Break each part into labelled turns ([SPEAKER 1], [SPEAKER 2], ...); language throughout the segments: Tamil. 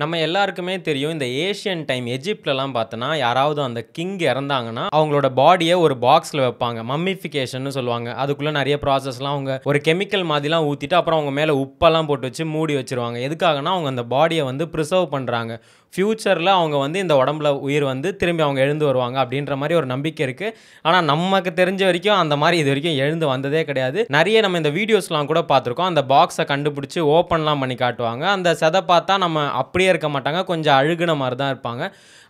[SPEAKER 1] நம்ம எல்லாருக்குமே தெரியும் இந்த ஏஷியன் டைம் எஜிப்ட்லலாம் பார்த்தோன்னா யாராவது அந்த கிங் இறந்தாங்கன்னா அவங்களோட பாடியை ஒரு பாக்ஸில் வைப்பாங்க மம்மிஃபிகேஷன் சொல்லுவாங்க அதுக்குள்ளே நிறைய ப்ராசஸ்லாம் அவங்க ஒரு கெமிக்கல் மாதிரிலாம் ஊற்றிட்டு அப்புறம் அவங்க மேலே உப்பெல்லாம் போட்டு வச்சு மூடி வச்சுருவாங்க எதுக்காகனா அவங்க அந்த பாடியை வந்து ப்ரிசர்வ் பண்ணுறாங்க ஃப்யூச்சரில் அவங்க வந்து இந்த உடம்புல உயிர் வந்து திரும்பி அவங்க எழுந்து வருவாங்க அப்படின்ற மாதிரி ஒரு நம்பிக்கை இருக்குது ஆனால் நமக்கு தெரிஞ்ச வரைக்கும் அந்த மாதிரி இது வரைக்கும் எழுந்து வந்ததே கிடையாது நிறைய நம்ம இந்த வீடியோஸ்லாம் கூட பார்த்துருக்கோம் அந்த பாக்ஸை கண்டுபிடிச்சி ஓப்பன்லாம் பண்ணி காட்டுவாங்க அந்த செதை பார்த்தா நம்ம அப்படியே மாதிரியே இருக்க மாட்டாங்க கொஞ்சம் அழுகுன மாதிரி தான் இருப்பாங்க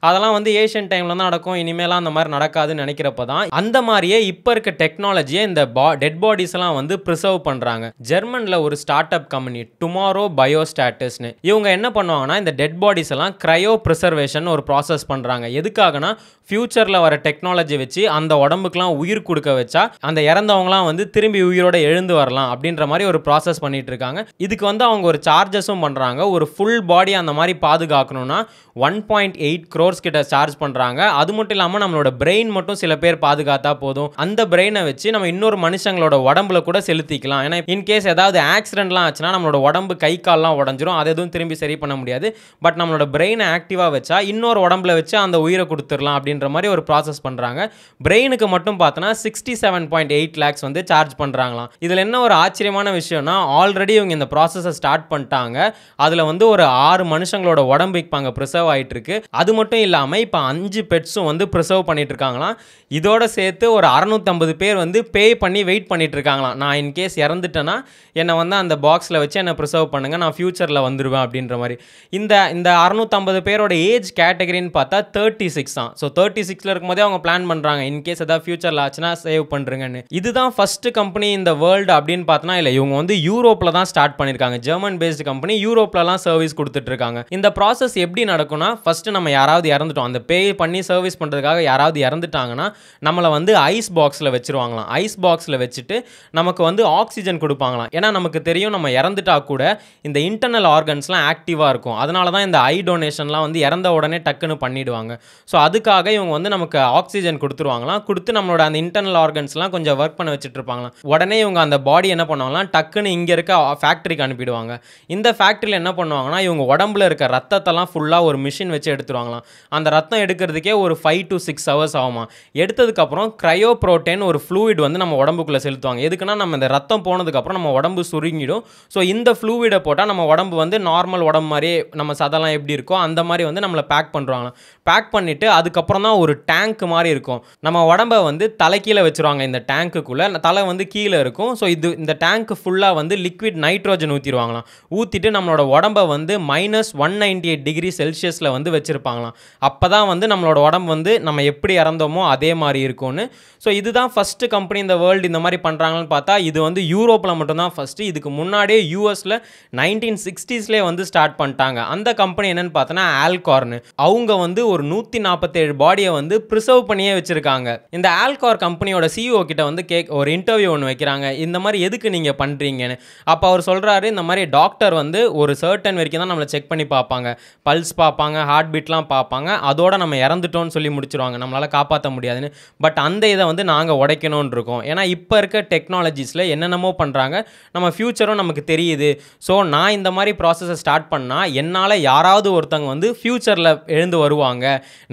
[SPEAKER 1] அதெல்லாம் வந்து ஏஷியன் டைமில் தான் நடக்கும் இனிமேலாம் அந்த மாதிரி நடக்காதுன்னு நினைக்கிறப்ப தான் அந்த மாதிரியே இப்போ இருக்க டெக்னாலஜியை இந்த பா டெட் பாடிஸ்லாம் வந்து ப்ரிசர்வ் பண்ணுறாங்க ஜெர்மனில் ஒரு ஸ்டார்ட் அப் கம்பெனி டுமாரோ பயோஸ்டாட்டஸ்னு இவங்க என்ன பண்ணுவாங்கன்னா இந்த டெட் பாடிஸ் எல்லாம் க்ரையோ ப்ரிசர்வேஷன் ஒரு ப்ராசஸ் பண்ணுறாங்க எதுக்காகனா ஃப்யூச்சரில் வர டெக்னாலஜி வச்சு அந்த உடம்புக்குலாம் உயிர் கொடுக்க வச்சா அந்த இறந்தவங்களாம் வந்து திரும்பி உயிரோட எழுந்து வரலாம் அப்படின்ற மாதிரி ஒரு ப்ராசஸ் பண்ணிட்டு இருக்காங்க இதுக்கு வந்து அவங்க ஒரு சார்ஜஸும் பண்ணுறாங்க ஒரு ஃபுல் பாடி அந்த மாதிரி மாதிரி பாதுகாக்கணும்னா ஒன் பாயிண்ட் எயிட் க்ரோர்ஸ் கிட்ட சார்ஜ் பண்ணுறாங்க அது மட்டும் இல்லாமல் நம்மளோட பிரெயின் மட்டும் சில பேர் பாதுகாத்தா போதும் அந்த பிரெயினை வச்சு நம்ம இன்னொரு மனுஷங்களோட உடம்புல கூட செலுத்திக்கலாம் ஏன்னா இன்கேஸ் ஏதாவது ஆக்சிடென்ட்லாம் ஆச்சுன்னா நம்மளோட உடம்பு கை கால்லாம் உடஞ்சிரும் அது எதுவும் திரும்பி சரி பண்ண முடியாது பட் நம்மளோட பிரெயினை ஆக்டிவாக வச்சா இன்னொரு உடம்புல வச்சு அந்த உயிரை கொடுத்துடலாம் அப்படின்ற மாதிரி ஒரு ப்ராசஸ் பண்ணுறாங்க பிரெயினுக்கு மட்டும் பார்த்தோன்னா sixty seven point eight lakhs வந்து சார்ஜ் பண்ணுறாங்களாம் இதில் என்ன ஒரு ஆச்சரியமான விஷயம்னா ஆல்ரெடி இவங்க இந்த ப்ராசஸை ஸ்டார்ட் பண்ணிட்டாங்க அதில் வந்து ஒரு ஆறு மனுஷ மனுஷங்களோட உடம்பு இப்போ அங்கே ப்ரிசர்வ் ஆகிட்டு இருக்கு அது மட்டும் இல்லாமல் இப்போ அஞ்சு பெட்ஸும் வந்து ப்ரிசர்வ் பண்ணிட்டு இருக்காங்களாம் இதோட சேர்த்து ஒரு அறநூற்றம்பது பேர் வந்து பே பண்ணி வெயிட் பண்ணிட்டு இருக்காங்களாம் நான் இன்கேஸ் இறந்துட்டேன்னா என்னை வந்து அந்த பாக்ஸில் வச்சு என்னை ப்ரிசர்வ் பண்ணுங்க நான் ஃப்யூச்சரில் வந்துடுவேன் அப்படின்ற மாதிரி இந்த இந்த அறநூற்றம்பது பேரோட ஏஜ் கேட்டகரின்னு பார்த்தா தேர்ட்டி சிக்ஸ் தான் ஸோ தேர்ட்டி சிக்ஸில் இருக்கும்போதே அவங்க பிளான் பண்ணுறாங்க இன்கேஸ் ஏதாவது ஃப்யூச்சரில் ஆச்சுன்னா சேவ் பண்ணுறேங்கன்னு இதுதான் ஃபஸ்ட்டு கம்பெனி இந்த வேர்ல்டு அப்படின்னு பார்த்தோன்னா இல்லை இவங்க வந்து யூரோப்பில் தான் ஸ்டார்ட் பண்ணியிருக்காங்க ஜெர்மன் பேஸ்டு கம்பெனி யூரோப்லலாம் சர்வீஸ் கொடுத்துட்ருக்காங்க இந்த ப்ராசஸ் எப்படி நடக்கும்னா ஃபஸ்ட்டு நம்ம யாராவது இறந்துட்டோம் அந்த பே பண்ணி சர்வீஸ் பண்ணுறதுக்காக யாராவது இறந்துட்டாங்கன்னா நம்மளை வந்து ஐஸ் பாக்ஸில் வச்சுருவாங்களாம் ஐஸ் பாக்ஸில் வச்சுட்டு நமக்கு வந்து ஆக்சிஜன் கொடுப்பாங்களாம் ஏன்னா நமக்கு தெரியும் நம்ம இறந்துட்டா கூட இந்த இன்டர்னல் ஆர்கன்ஸ்லாம் ஆக்டிவாக இருக்கும் அதனால தான் இந்த ஐ டொனேஷன்லாம் வந்து இறந்த உடனே டக்குன்னு பண்ணிவிடுவாங்க ஸோ அதுக்காக இவங்க வந்து நமக்கு ஆக்சிஜன் கொடுத்துருவாங்களாம் கொடுத்து நம்மளோட அந்த இன்டர்னல் ஆர்கன்ஸ்லாம் கொஞ்சம் ஒர்க் பண்ண வச்சுட்டு இருப்பாங்களாம் உடனே இவங்க அந்த பாடி என்ன பண்ணுவாங்களாம் டக்குன்னு இங்கே இருக்க ஃபேக்ட்ரிக்கு அனுப்பிடுவாங்க இந்த ஃபேக்ட்ரியில் என்ன பண்ணுவாங்கன்னா இவங்க உடம்புல இருக்க ரத்தத்தெல்லாம் ஃபுல்லாக ஒரு மிஷின் வச்சு எடுத்துருவாங்களாம் அந்த ரத்தம் எடுக்கிறதுக்கே ஒரு ஃபைவ் டு சிக்ஸ் ஹவர்ஸ் ஆகுமா எடுத்ததுக்கப்புறம் க்ரையோ ப்ரோட்டீன் ஒரு ஃப்ளூயிட் வந்து நம்ம உடம்புக்குள்ளே செலுத்துவாங்க எதுக்குன்னா நம்ம இந்த ரத்தம் போனதுக்கப்புறம் நம்ம உடம்பு சுருங்கிடும் ஸோ இந்த ஃப்ளூவிடை போட்டால் நம்ம உடம்பு வந்து நார்மல் உடம்பு மாதிரியே நம்ம சதெல்லாம் எப்படி இருக்கோ அந்த மாதிரி வந்து நம்மளை பேக் பண்ணுறாங்களாம் பேக் பண்ணிவிட்டு அதுக்கப்புறம் தான் ஒரு டேங்க் மாதிரி இருக்கும் நம்ம உடம்பை வந்து தலைக்கீழே வச்சுருவாங்க இந்த டேங்க்குள்ளே தலை வந்து கீழே இருக்கும் ஸோ இது இந்த டேங்க் ஃபுல்லாக வந்து லிக்விட் நைட்ரோஜன் ஊற்றிடுவாங்களாம் ஊற்றிட்டு நம்மளோட உடம்பை வந்து minus one ninety eight degree செல்சியஸில் வந்து வச்சுருப்பாங்களாம் அப்போ தான் வந்து நம்மளோட உடம்பு வந்து நம்ம எப்படி இறந்தோமோ அதே மாதிரி இருக்கும்னு ஸோ இதுதான் ஃபஸ்ட்டு கம்பெனி இந்த வேர்ல்டு இந்த மாதிரி பண்ணுறாங்கன்னு பார்த்தா இது வந்து யூரோப்பில் மட்டும்தான் ஃபஸ்ட்டு இதுக்கு முன்னாடியே யூஎஸில் நைன்டீன் சிக்ஸ்டீஸ்லேயே வந்து ஸ்டார்ட் பண்ணிட்டாங்க அந்த கம்பெனி என்னென்னு பார்த்தோன்னா ஆல்கார்னு அவங்க வந்து ஒரு நூற்றி நாற்பத்தேழு பாடியை வந்து ப்ரிசர்வ் பண்ணியே வச்சுருக்காங்க இந்த ஆல்கார் கம்பெனியோட சிஇஓ கிட்ட வந்து கேக் ஒரு இன்டர்வியூ ஒன்று வைக்கிறாங்க இந்த மாதிரி எதுக்கு நீங்கள் பண்ணுறீங்கன்னு அப்போ அவர் சொல்கிறாரு இந்த மாதிரி டாக்டர் வந்து ஒரு சர்டன் வரைக்கும் தான் நம்மளை செக் பண்ணி பார்ப்பாங்க பல்ஸ் பார்ப்பாங்க ஹார்ட் பீட்லாம் பார்ப்பாங்க அதோட நம்ம இறந்துட்டோம்னு சொல்லி முடிச்சிருவாங்க நம்மளால் காப்பாற்ற முடியாதுன்னு பட் அந்த இதை வந்து நாங்கள் உடைக்கணும்னு இருக்கோம் ஏன்னா இப்போ இருக்க டெக்னாலஜிஸில் என்னென்னமோ பண்ணுறாங்க நம்ம ஃப்யூச்சரும் நமக்கு தெரியுது ஸோ நான் இந்த மாதிரி ப்ராசஸை ஸ்டார்ட் பண்ணால் என்னால் யாராவது ஒருத்தவங்க வந்து ஃப்யூச்சரில் எழுந்து வருவாங்க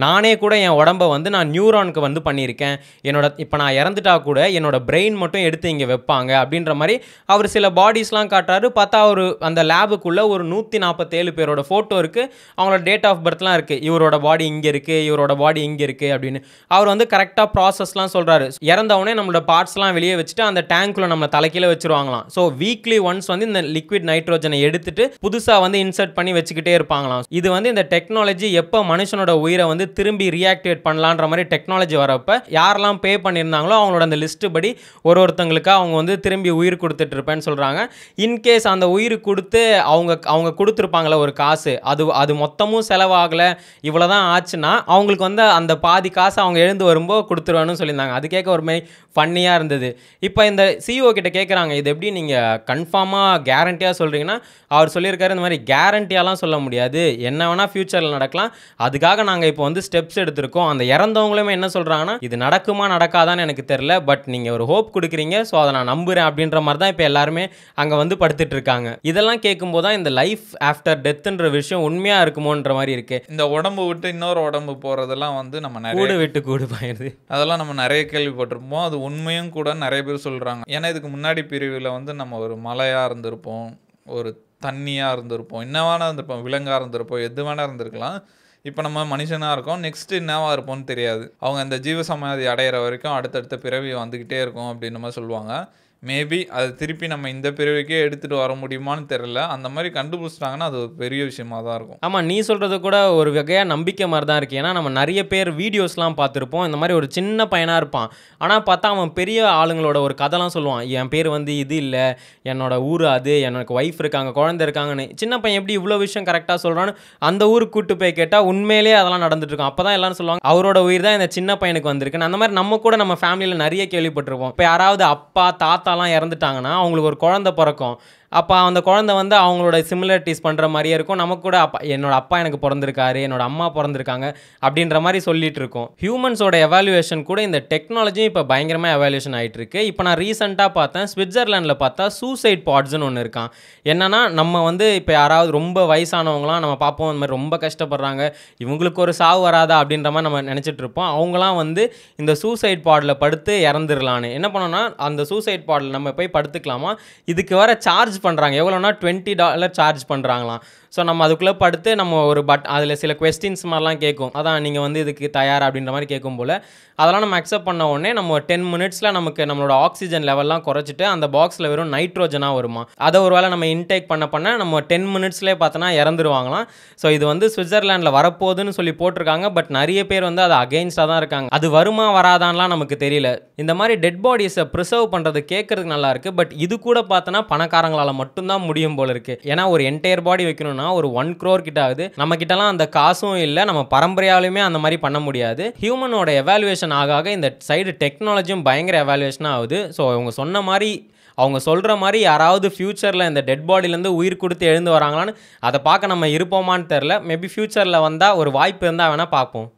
[SPEAKER 1] நானே கூட என் உடம்பை வந்து நான் நியூரானுக்கு வந்து பண்ணியிருக்கேன் என்னோட இப்போ நான் இறந்துட்டா கூட என்னோட பிரெயின் மட்டும் எடுத்து இங்கே வைப்பாங்க அப்படின்ற மாதிரி அவர் சில பாடிஸ்லாம் காட்டுறாரு பார்த்தா அவர் அந்த லேபுக்குள்ளே ஒரு நூற்றி நாற்பத்தேழு பேரோட ஃபோட்டோ இருக்குது அவங்களோட டேட் ஆஃப் பர்த்லாம் இருக்குது இவரோட பாடி இங்கே இருக்குது இவரோட பாடி இங்கே இருக்குது அப்படின்னு அவர் வந்து கரெக்டாக ப்ராசஸ்லாம் சொல்கிறாரு இறந்தவொடனே நம்மளோட பார்ட்ஸ்லாம் வெளியே வச்சுட்டு அந்த டேங்க்கில் நம்ம தலைக்கீழே வச்சுருவாங்களாம் ஸோ வீக்லி ஒன்ஸ் வந்து இந்த லிக்விட் நைட்ரோஜனை எடுத்துட்டு புதுசாக வந்து இன்சர்ட் பண்ணி வச்சுக்கிட்டே இருப்பாங்களாம் இது வந்து இந்த டெக்னாலஜி எப்போ மனுஷனோட உயிரை வந்து திரும்பி ரியாக்டிவேட் பண்ணலான்ற மாதிரி டெக்னாலஜி வரப்போ யாரெல்லாம் பே பண்ணியிருந்தாங்களோ அவங்களோட அந்த லிஸ்ட்டு படி ஒரு ஒருத்தங்களுக்கு அவங்க வந்து திரும்பி உயிர் இருப்பேன்னு சொல்கிறாங்க இன்கேஸ் அந்த உயிர் கொடுத்து அவங்க அவங்க கொடுத்துருப்பாங்களே ஒரு காசு காசு அது அது மொத்தமும் செலவாகலை இவ்வளோ தான் ஆச்சுன்னா அவங்களுக்கு வந்து அந்த பாதி காசு அவங்க எழுந்து வரும்போது கொடுத்துருவானு சொல்லியிருந்தாங்க அது கேட்க ஒரு மாதிரி ஃபன்னியாக இருந்தது இப்போ இந்த சிஇஓ e கிட்ட கேட்குறாங்க இது எப்படி நீங்கள் கன்ஃபார்மாக கேரண்டியாக சொல்கிறீங்கன்னா அவர் சொல்லியிருக்காரு இந்த மாதிரி கேரண்டியாலாம் சொல்ல முடியாது என்ன வேணால் ஃப்யூச்சரில் நடக்கலாம் அதுக்காக நாங்கள் இப்போ வந்து ஸ்டெப்ஸ் எடுத்திருக்கோம் அந்த இறந்தவங்களுமே என்ன சொல்கிறாங்கன்னா இது நடக்குமா நடக்காதான்னு எனக்கு தெரில பட் நீங்கள் ஒரு ஹோப் கொடுக்குறீங்க ஸோ அதை நான் நம்புகிறேன் அப்படின்ற மாதிரி தான் இப்போ எல்லாருமே அங்கே வந்து படுத்துட்டு இருக்காங்க இதெல்லாம் கேட்கும்போது தான் இந்த லைஃப் ஆஃப்டர் டெத்துன்ற சொல்கிற விஷயம் உண்மையாக இருக்குமோன்ற மாதிரி இருக்கு இந்த உடம்பு விட்டு இன்னொரு உடம்பு போகிறதெல்லாம் வந்து நம்ம கூடு விட்டு கூடு பாயிருது அதெல்லாம் நம்ம நிறைய கேள்விப்பட்டிருப்போம் அது உண்மையும் கூட நிறைய பேர் சொல்கிறாங்க ஏன்னா இதுக்கு முன்னாடி பிரிவில் வந்து நம்ம ஒரு மலையாக இருந்திருப்போம் ஒரு தண்ணியாக இருந்திருப்போம் என்னவான இருந்திருப்போம் விலங்காக இருந்திருப்போம் எது வேணா இருந்திருக்கலாம் இப்போ நம்ம மனுஷனாக இருக்கோம் நெக்ஸ்ட்டு என்னவா இருப்போம்னு தெரியாது அவங்க அந்த ஜீவ சமாதி அடையிற வரைக்கும் அடுத்தடுத்த பிறவி வந்துக்கிட்டே இருக்கும் அப்படின்னு மாதிரி சொல்லுவாங்க மேபி அதை திருப்பி நம்ம இந்த பிரிவுக்கே எடுத்துகிட்டு வர முடியுமான்னு தெரில அந்த மாதிரி கண்டுபிடிச்சிட்டாங்கன்னா அது ஒரு பெரிய விஷயமா தான் இருக்கும் ஆமாம் நீ சொல்கிறது கூட ஒரு வகையாக நம்பிக்கை மாதிரி தான் இருக்குது ஏன்னா நம்ம நிறைய பேர் வீடியோஸ்லாம் பார்த்துருப்போம் இந்த மாதிரி ஒரு சின்ன பையனாக இருப்பான் ஆனால் பார்த்தா அவன் பெரிய ஆளுங்களோட ஒரு கதைலாம் சொல்லுவான் என் பேர் வந்து இது இல்லை என்னோட ஊர் அது எனக்கு ஒய்ஃப் இருக்காங்க குழந்தை இருக்காங்கன்னு சின்ன பையன் எப்படி இவ்வளோ விஷயம் கரெக்டாக சொல்கிறான்னு அந்த ஊருக்கு கூட்டு போய் கேட்டால் உண்மையிலேயே அதெல்லாம் நடந்துட்டுருக்கும் அப்போ தான் எல்லாரும் சொல்லுவாங்க அவரோட உயிர் தான் இந்த சின்ன பையனுக்கு வந்திருக்குன்னு அந்த மாதிரி நம்ம கூட நம்ம ஃபேமிலியில் நிறைய கேள்விப்பட்டிருப்போம் இப்போ யாராவது அப்பா தாத்தா அப்பாலாம் இறந்துட்டாங்கன்னா அவங்களுக்கு ஒரு குழந்தை பிறக்கும் அப்போ அந்த குழந்த வந்து அவங்களோட சிமிலரிட்டிஸ் பண்ணுற மாதிரியே இருக்கும் நமக்கு கூட அப்பா என்னோட அப்பா எனக்கு பிறந்திருக்காரு என்னோட அம்மா பிறந்திருக்காங்க அப்படின்ற மாதிரி சொல்லிட்டு இருக்கோம் ஹியூமன்ஸோட எவாலுவேஷன் கூட இந்த டெக்னாலஜியும் இப்போ பயங்கரமாக எவாலுவேஷன் ஆகிட்டு இருக்கு இப்போ நான் ரீசெண்டாக பார்த்தேன் ஸ்விட்சர்லாண்டில் பார்த்தா சூசைட் பாட்ஸ்னு ஒன்று இருக்கான் என்னென்னா நம்ம வந்து இப்போ யாராவது ரொம்ப வயசானவங்களாம் நம்ம பார்ப்போம் இந்த மாதிரி ரொம்ப கஷ்டப்படுறாங்க இவங்களுக்கு ஒரு சாவு வராதா அப்படின்ற மாதிரி நம்ம நினச்சிட்டு இருப்போம் அவங்களாம் வந்து இந்த சூசைட் பாடில் படுத்து இறந்துடலான்னு என்ன பண்ணோன்னா அந்த சூசைட் பாடில் நம்ம போய் படுத்துக்கலாமா இதுக்கு வர சார்ஜ் சார்ஜ் பண்ணுறாங்க எவ்வளோனா டுவெண்ட்டி டாலர் சார்ஜ் பண்ணுறாங்களாம் ஸோ நம்ம அதுக்குள்ளே படுத்து நம்ம ஒரு பட் அதில் சில கொஸ்டின்ஸ் மாதிரிலாம் கேட்கும் அதான் நீங்கள் வந்து இதுக்கு தயார் அப்படின்ற மாதிரி கேட்கும் போல் அதெல்லாம் நம்ம அக்செப்ட் பண்ண உடனே நம்ம டென் மினிட்ஸில் நமக்கு நம்மளோட ஆக்சிஜன் லெவல்லாம் குறைச்சிட்டு அந்த பாக்ஸில் வெறும் நைட்ரோஜனாக வருமா அதை ஒரு வேளை நம்ம இன்டேக் பண்ண பண்ண நம்ம டென் மினிட்ஸ்லேயே பார்த்தோன்னா இறந்துருவாங்களாம் ஸோ இது வந்து சுவிட்சர்லாண்டில் வரப்போகுதுன்னு சொல்லி போட்டிருக்காங்க பட் நிறைய பேர் வந்து அது அகெயின்ஸ்டாக தான் இருக்காங்க அது வருமா வராதான்லாம் நமக்கு தெரியல இந்த மாதிரி டெட் பாடிஸை ப்ரிசர்வ் பண்ணுறது கேட்குறதுக்கு நல்லாயிருக்கு பட் இது கூட பார்த்தோன்னா பணக்காரங்களால் அவங்களால மட்டும்தான் முடியும் போல இருக்கு ஏன்னா ஒரு என்டையர் பாடி வைக்கணும்னா ஒரு ஒன் க்ரோர் கிட்ட ஆகுது நம்ம கிட்டலாம் அந்த காசும் இல்லை நம்ம பரம்பரையாலுமே அந்த மாதிரி பண்ண முடியாது ஹியூமனோட எவாலுவேஷன் ஆக ஆக இந்த சைடு டெக்னாலஜியும் பயங்கர எவாலுவேஷன் ஆகுது ஸோ அவங்க சொன்ன மாதிரி அவங்க சொல்கிற மாதிரி யாராவது ஃப்யூச்சரில் இந்த டெட் பாடியிலேருந்து உயிர் கொடுத்து எழுந்து வராங்களான்னு அதை பார்க்க நம்ம இருப்போமான்னு தெரில மேபி ஃப்யூச்சரில் வந்தால் ஒரு வாய்ப்பு இருந்தால் வேணால் பார்ப்போம்